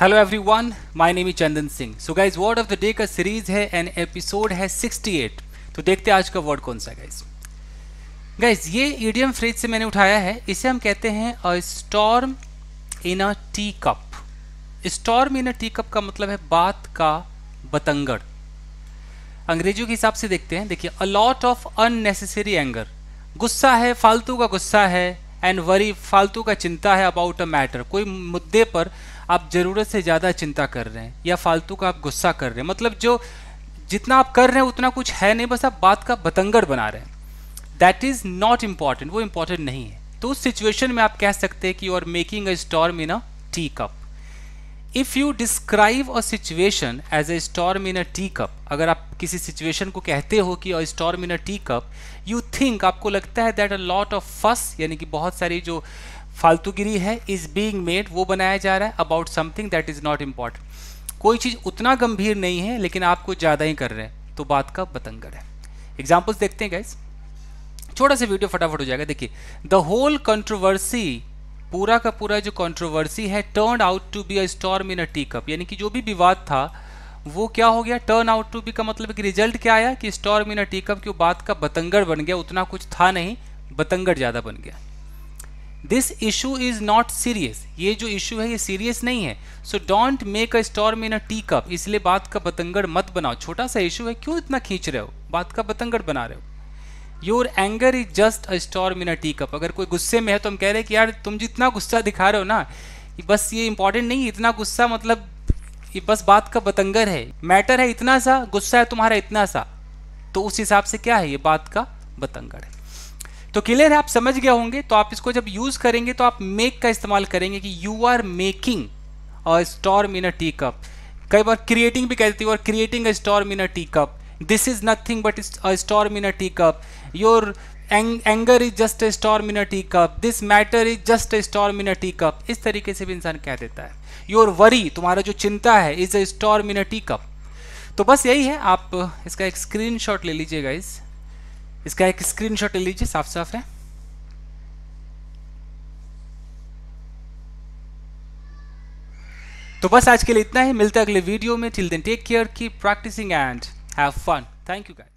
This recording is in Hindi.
hello everyone my name is Chandan Singh so guys word of the day का सीरीज है एंड एपिसोड है 68 तो देखते हैं आज का वर्ड कौन सा गाइज गाइज ये ईडियम e फ्रेज से मैंने उठाया है इसे हम कहते हैं a storm in a tea cup storm in a tea cup का मतलब है बात का बतंगड़ अंग्रेजों के हिसाब से देखते हैं देखिए a lot of unnecessary anger गुस्सा है फालतू का गुस्सा है एंड वरी फालतू का चिंता है अबाउट अ मैटर कोई मुद्दे पर आप ज़रूरत से ज़्यादा चिंता कर रहे हैं या फालतू का आप गुस्सा कर रहे हैं मतलब जो जितना आप कर रहे हैं उतना कुछ है नहीं बस आप बात का बतंगड़ बना रहे हैं दैट इज़ नॉट इम्पॉर्टेंट वो इम्पॉर्टेंट नहीं है तो उस सिचुएशन में आप कह सकते हैं कि you are making a storm in a tea cup if you describe a situation as a storm in a tea cup अगर आप किसी सिचुएशन को कहते हो कि a storm in a tea cup you think आपको लगता है दैट अ लॉट ऑफ फस यानी कि बहुत सारी जो फालतूगिरी है इज बीइंग मेड वो बनाया जा रहा है about something that is not important कोई चीज़ उतना गंभीर नहीं है लेकिन आप कुछ ज़्यादा ही कर रहे हैं तो बात का बतंगड़ है एग्जाम्पल्स देखते हैं गाइज छोटा सा वीडियो फटाफट हो जाएगा देखिए द होल कंट्रोवर्सी पूरा का पूरा जो कंट्रोवर्सी है turn out to be a storm in a tea cup यानी कि जो भी विवाद था वो क्या हो गया टर्न आउट टू बी का मतलब कि रिजल्ट क्या आया कि storm in a tea cup की बात का बतंगड़ बन गया उतना कुछ था नहीं बतंगड़ ज़्यादा बन गया this issue is not serious ये जो इशू है ये सीरियस नहीं है so don't make a storm in a tea cup इसलिए बात का बतंगड़ मत बनाओ छोटा सा इशू है क्यों इतना खींच रहे हो बात का बतंगड़ बना रहे हो your anger is just a storm in a tea cup अगर कोई गुस्से में है तो हम कह रहे हैं कि यार तुम जितना गुस्सा दिखा रहे हो ना बस ये इंपॉर्टेंट नहीं इतना गुस्सा मतलब ये बस बात का बतंगर है मैटर है इतना सा गुस्सा है तुम्हारा इतना सा तो उस हिसाब से क्या है ये बात का बतंगड़ है तो क्लियर है आप समझ गए होंगे तो आप इसको जब यूज करेंगे तो आप मेक का इस्तेमाल करेंगे कि you are making a storm in a tea cup कई बार क्रिएटिंग भी कह देती है creating a storm in a tea cup this is nothing but a storm in a tea cup your anger is just a storm in a tea cup this matter is just a storm in a tea cup इस तरीके से भी इंसान कह देता है योर वरी तुम्हारा जो चिंता है is a storm in a tea cup तो बस यही है आप इसका एक शॉट ले लीजिएगा इस इसका एक स्क्रीनशॉट ले लीजिए साफ साफ है तो बस आज के लिए इतना ही मिलता है अगले वीडियो में till then take care keep practising and have fun thank you guys